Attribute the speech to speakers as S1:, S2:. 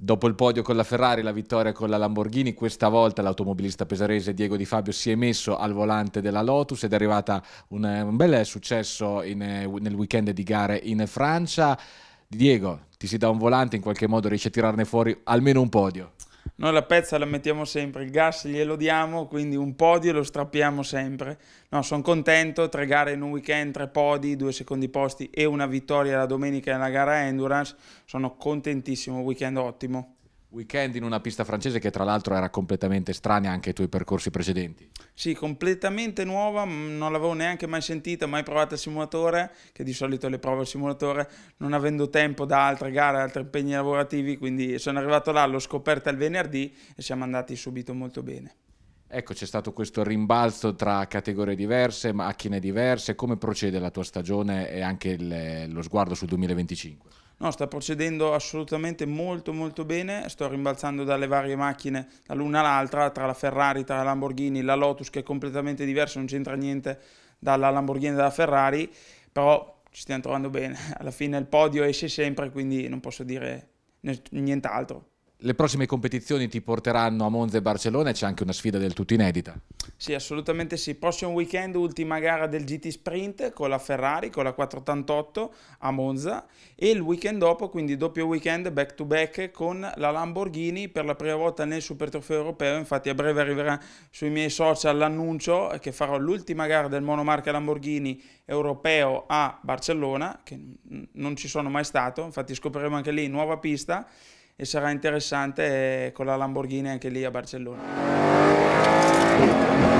S1: Dopo il podio con la Ferrari, la vittoria con la Lamborghini, questa volta l'automobilista pesarese Diego Di Fabio si è messo al volante della Lotus ed è arrivata un, un bel successo in, eh, nel weekend di gare in Francia. Diego, ti si dà un volante, in qualche modo riesci a tirarne fuori almeno un podio.
S2: Noi la pezza la mettiamo sempre, il gas glielo diamo, quindi un podio lo strappiamo sempre. No, sono contento, tre gare in un weekend, tre podi, due secondi posti e una vittoria la domenica nella gara Endurance. Sono contentissimo, weekend ottimo.
S1: Weekend in una pista francese che tra l'altro era completamente strana anche ai tuoi percorsi precedenti.
S2: Sì, completamente nuova, non l'avevo neanche mai sentita, mai provata al simulatore, che di solito le provo al simulatore non avendo tempo da altre gare, altri impegni lavorativi, quindi sono arrivato là, l'ho scoperta il venerdì e siamo andati subito molto bene.
S1: Ecco, c'è stato questo rimbalzo tra categorie diverse, macchine diverse, come procede la tua stagione e anche il, lo sguardo sul 2025?
S2: No, sta procedendo assolutamente molto molto bene, sto rimbalzando dalle varie macchine, dall'una all'altra, tra la Ferrari, tra la Lamborghini, la Lotus che è completamente diversa, non c'entra niente dalla Lamborghini e dalla Ferrari, però ci stiamo trovando bene, alla fine il podio esce sempre, quindi non posso dire nient'altro.
S1: Le prossime competizioni ti porteranno a Monza e Barcellona e c'è anche una sfida del tutto inedita.
S2: Sì, assolutamente sì. Prossimo weekend, ultima gara del GT Sprint con la Ferrari, con la 488 a Monza e il weekend dopo, quindi doppio weekend back to back con la Lamborghini per la prima volta nel Super Trofeo Europeo. Infatti a breve arriverà sui miei social l'annuncio che farò l'ultima gara del monomarca Lamborghini europeo a Barcellona, che non ci sono mai stato, infatti scopriremo anche lì nuova pista e sarà interessante eh, con la Lamborghini anche lì a Barcellona.